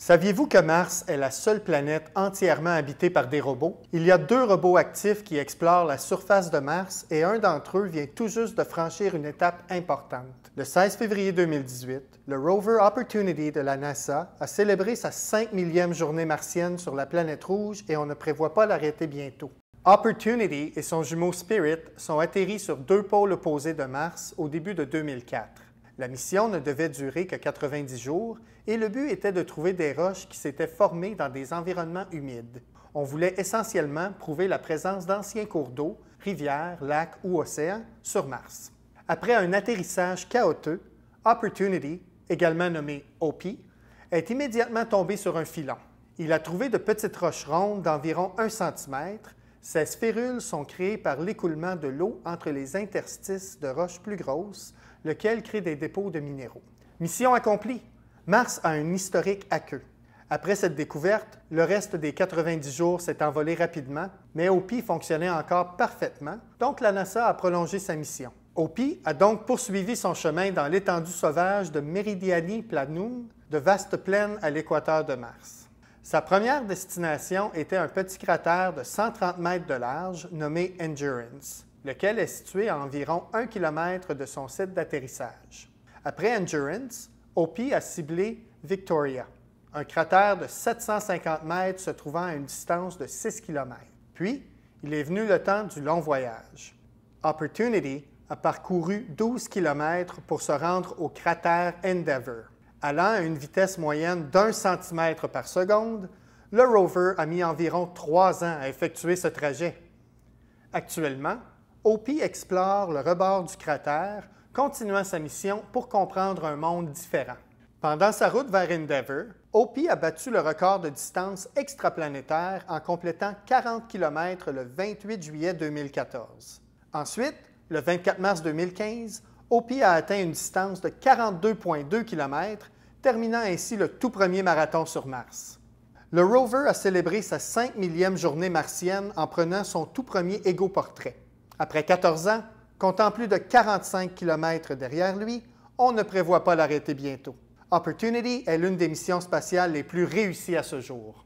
Saviez-vous que Mars est la seule planète entièrement habitée par des robots? Il y a deux robots actifs qui explorent la surface de Mars et un d'entre eux vient tout juste de franchir une étape importante. Le 16 février 2018, le rover Opportunity de la NASA a célébré sa 5 millième journée martienne sur la planète rouge et on ne prévoit pas l'arrêter bientôt. Opportunity et son jumeau Spirit sont atterris sur deux pôles opposés de Mars au début de 2004. La mission ne devait durer que 90 jours et le but était de trouver des roches qui s'étaient formées dans des environnements humides. On voulait essentiellement prouver la présence d'anciens cours d'eau, rivières, lacs ou océans sur Mars. Après un atterrissage chaotique, Opportunity, également nommé OP, est immédiatement tombé sur un filon. Il a trouvé de petites roches rondes d'environ 1 cm ces sphérules sont créées par l'écoulement de l'eau entre les interstices de roches plus grosses, lequel crée des dépôts de minéraux. Mission accomplie! Mars a un historique aqueux. Après cette découverte, le reste des 90 jours s'est envolé rapidement, mais OPI fonctionnait encore parfaitement, donc la NASA a prolongé sa mission. OPI a donc poursuivi son chemin dans l'étendue sauvage de Meridiani Planum, de vastes plaines à l'équateur de Mars. Sa première destination était un petit cratère de 130 mètres de large nommé Endurance, lequel est situé à environ 1 km de son site d'atterrissage. Après Endurance, Opie a ciblé Victoria, un cratère de 750 mètres se trouvant à une distance de 6 km. Puis, il est venu le temps du long voyage. Opportunity a parcouru 12 km pour se rendre au cratère Endeavour allant à une vitesse moyenne d'un centimètre par seconde, le rover a mis environ trois ans à effectuer ce trajet. Actuellement, Opie explore le rebord du cratère, continuant sa mission pour comprendre un monde différent. Pendant sa route vers Endeavour, Opie a battu le record de distance extraplanétaire en complétant 40 km le 28 juillet 2014. Ensuite, le 24 mars 2015, Opie a atteint une distance de 42,2 km, terminant ainsi le tout premier marathon sur Mars. Le rover a célébré sa 5 millième journée martienne en prenant son tout premier égoportrait. Après 14 ans, comptant plus de 45 km derrière lui, on ne prévoit pas l'arrêter bientôt. Opportunity est l'une des missions spatiales les plus réussies à ce jour.